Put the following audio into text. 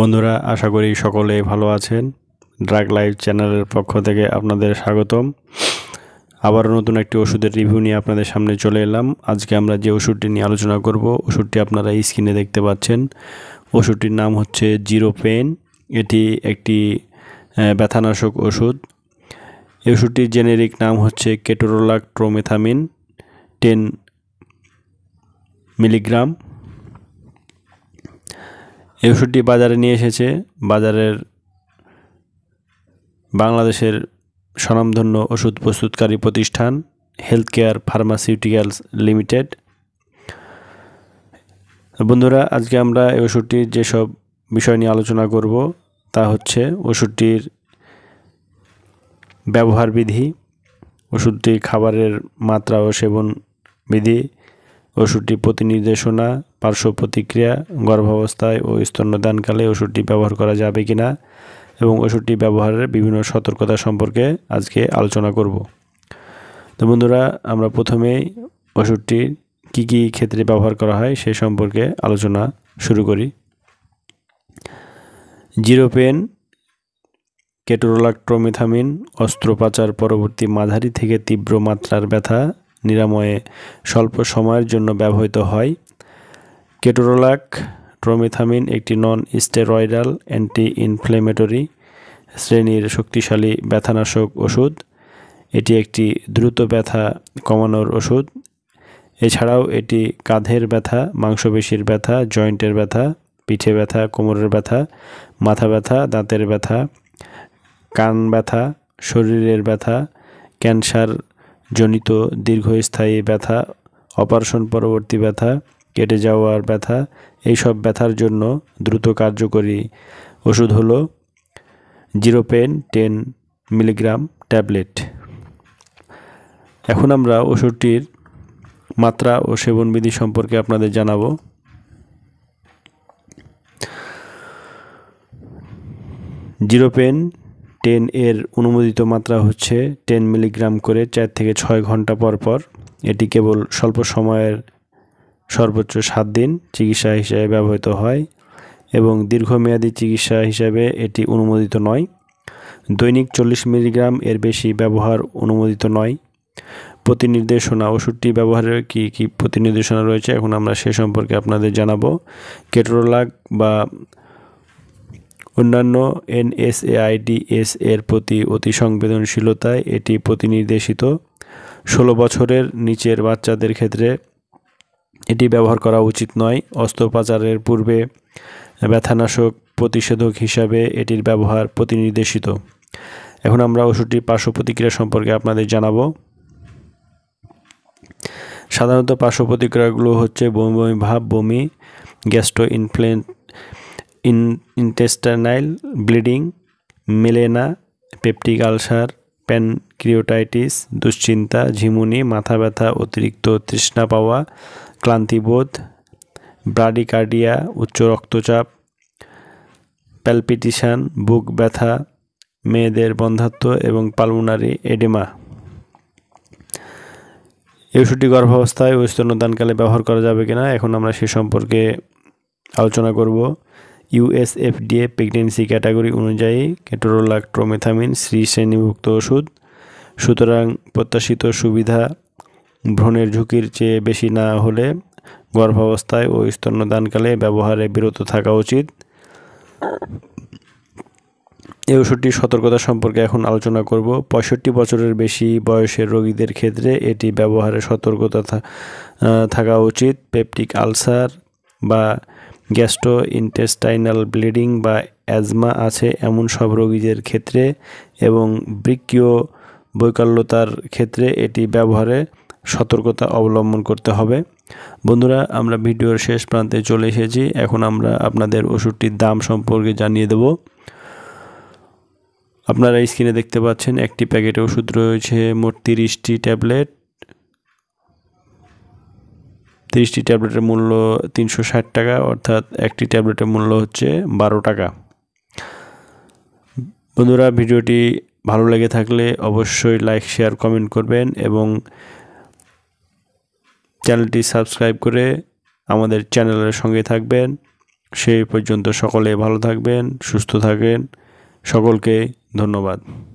বন্ধুরা আশা করি সকলে ভালো আছেন ড্রাগ লাইভ চ্যানেলের পক্ষ থেকে আপনাদের স্বাগতম আবার নতুন একটি ওষুধের রিভিউ নিয়ে আপনাদের সামনে চলে এলাম আজকে আমরা যে ওষুধটি নিয়ে আলোচনা করব ওষুধটি আপনারা স্ক্রিনে দেখতে পাচ্ছেন ওষুধটির নাম হচ্ছে জিরো পেন এটি একটি ব্যথানাশক ওষুধ এই ওষুধটির জেনেরিক নাম হচ্ছে কেটোরোলাক্ট্রোমেথামিন টেন মিলিগ্রাম এই ওষুধটি বাজারে নিয়ে এসেছে বাজারের বাংলাদেশের স্বনামধন্য ওষুধ প্রস্তুতকারী প্রতিষ্ঠান হেলথ কেয়ার ফার্মাসিউটিক্যালস লিমিটেড বন্ধুরা আজকে আমরা এই ওষুধটির যেসব বিষয় নিয়ে আলোচনা করব তা হচ্ছে ওষুধটির ব্যবহার বিধি ওষুধটি খাবারের মাত্রা ও সেবন বিধি ওষুধটি প্রতি নির্দেশনা পার্শ্ব প্রতিক্রিয়া গর্ভাবস্থায় ও স্তন্যদানকালে ওষুধটি ব্যবহার করা যাবে কি না এবং ওষুধটি ব্যবহারের বিভিন্ন সতর্কতা সম্পর্কে আজকে আলোচনা করব তো বন্ধুরা আমরা প্রথমেই ওষুধটি কি কি ক্ষেত্রে ব্যবহার করা হয় সে সম্পর্কে আলোচনা শুরু করি জিরো পেন কেটোরোলাক্ট্রোমিথামিন অস্ত্রোপাচার পরবর্তী মাঝারি থেকে তীব্র মাত্রার ব্যথা নিরাময়ে স্বল্প সময়ের জন্য ব্যবহৃত হয় কেটোরোলাক ট্রোমিথামিন একটি নন স্টেরয়েডাল অ্যান্টি ইনফ্লেমেটরি শ্রেণীর শক্তিশালী ব্যথানাশক ওষুধ এটি একটি দ্রুত ব্যথা কমানোর ওষুধ এছাড়াও এটি কাঁধের ব্যথা মাংসপেশির ব্যথা জয়েন্টের ব্যথা পিঠে ব্যথা কোমরের ব্যথা মাথা ব্যথা দাঁতের ব্যথা কান ব্যথা শরীরের ব্যথা ক্যান্সার জনিত দীর্ঘস্থায়ী ব্যথা অপারেশন পরবর্তী ব্যথা কেটে যাওয়ার ব্যথা এইসব ব্যথার জন্য দ্রুত কার্যকরী ওষুধ হলো zero pain ten milligram tablet এখন আমরা ওষুধটির মাত্রা ও সেবনবিধি সম্পর্কে আপনাদের জানাবো জিরো পেন টেন এর অনুমোদিত মাত্রা হচ্ছে টেন মিলিগ্রাম করে চার থেকে ছয় ঘন্টা পর পর এটি কেবল স্বল্প সময়ের সর্বোচ্চ সাত দিন চিকিৎসা হিসাবে ব্যবহৃত হয় এবং দীর্ঘমেয়াদী চিকিৎসা হিসাবে এটি অনুমোদিত নয় দৈনিক চল্লিশ মিলিগ্রাম এর বেশি ব্যবহার অনুমোদিত নয় প্রতিনির্দেশনা ওষুধটি ব্যবহারের কি কি প্রতিনির্দেশনা রয়েছে এখন আমরা সে সম্পর্কে আপনাদের জানাবো কেটরোলাক বা অন্যান্য এনএসএআইডিএস এর প্রতি অতি সংবেদনশীলতায় এটি প্রতিনির্দেশিত ষোলো বছরের নিচের বাচ্চাদের ক্ষেত্রে এটি ব্যবহার করা উচিত নয় অস্ত্রোপচারের পূর্বে ব্যথানাশক প্রতিষেধক হিসাবে এটির ব্যবহার প্রতিনির্দেশিত এখন আমরা ওষুধটির পার্শ্ব প্রতিক্রিয়া সম্পর্কে আপনাদের জানাব সাধারণত পার্শ্ব প্রতিক্রিয়াগুলো হচ্ছে বমি বমি ভাব বমি গ্যাস্ট্রো ইনফ্লেন in intestinal bleeding melaena peptic ulcer pancreatitis দুশ্চিন্তা ঝিমুনি মাথা ব্যথা অতিরিক্ত তৃষ্ণা পাওয়া ক্লান্তিবোধ ব্রাডিকার্ডিয়া উচ্চ রক্তচাপ প্যালপিটিশান বুক ব্যথা মেয়েদের বন্ধাত্ব এবং পালমোনারি এডেমা এই ওষুধটি গর্ভাবস্থায় ও স্তন্যদানকালে ব্যবহার করা যাবে কিনা এখন আমরা সে সম্পর্কে আলোচনা করবো ইউএসএফডিএ প্রেগনেন্সি ক্যাটাগরি অনুযায়ী কেটোরোলাক্ট্রোমেথামিন শ্রী শ্রেণীভুক্ত ওষুধ সুতরাং প্রত্যাশিত সুবিধা ভ্রণের ঝুঁকির চেয়ে বেশি না হলে গর্ভাবস্থায় ও স্তন্যদানকালে ব্যবহারে বিরত থাকা উচিত এই ওষুধটির সতর্কতা সম্পর্কে এখন আলোচনা করব পঁয়ষট্টি বছরের বেশি বয়সের রোগীদের ক্ষেত্রে এটি ব্যবহারে সতর্কতা থাকা উচিত পেপটিক আলসার বা গ্যাস্ট্রো ইন্টেস্টাইনাল ব্লিডিং বা অ্যাজমা আছে এমন সব রোগীদের ক্ষেত্রে এবং বৃক্ষীয় বৈকল্যতার ক্ষেত্রে এটি ব্যবহারে সতর্কতা অবলম্বন করতে হবে বন্ধুরা আমরা ভিডিওর শেষ প্রান্তে চলে এসেছি এখন আমরা আপনাদের ওষুধটির দাম সম্পর্কে জানিয়ে দেব আপনারা স্ক্রিনে দেখতে পাচ্ছেন একটি প্যাকেটে ওষুধ রয়েছে মোট তিরিশটি ট্যাবলেট তিরিশটি ট্যাবলেটের মূল্য তিনশো ষাট টাকা অর্থাৎ একটি ট্যাবলেটের মূল্য হচ্ছে বারো টাকা বন্ধুরা ভিডিওটি ভালো লেগে থাকলে অবশ্যই লাইক শেয়ার কমেন্ট করবেন এবং চ্যানেলটি সাবস্ক্রাইব করে আমাদের চ্যানেলের সঙ্গে থাকবেন সেই পর্যন্ত সকলে ভালো থাকবেন সুস্থ থাকেন সকলকে ধন্যবাদ